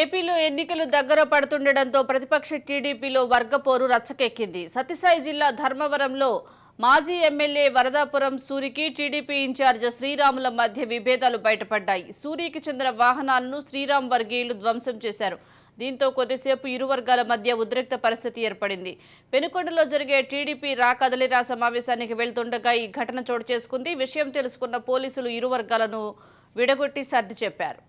ఏపీలో ఎన్నికలు దగ్గర పడుతుండటంతో ప్రతిపక్ష టీడీపీలో వర్గపోరు రచ్చకెక్కింది సతీసాయి జిల్లా ధర్మవరంలో మాజీ ఎమ్మెల్యే వరదాపురం సూరికి టీడీపీ ఇన్ఛార్జ్ శ్రీరాముల మధ్య విభేదాలు బయటపడ్డాయి సూరికి చెందిన వాహనాలను శ్రీరామ్ వర్గీయులు ధ్వంసం చేశారు దీంతో కొద్దిసేపు ఇరు వర్గాల మధ్య ఉద్రిక్త పరిస్థితి ఏర్పడింది పెనుకొండలో జరిగే టీడీపీ రా కదలిరా సమావేశానికి వెళ్తుండగా ఈ ఘటన చోటు చేసుకుంది విషయం తెలుసుకున్న పోలీసులు ఇరు వర్గాలను విడగొట్టి సర్ది చెప్పారు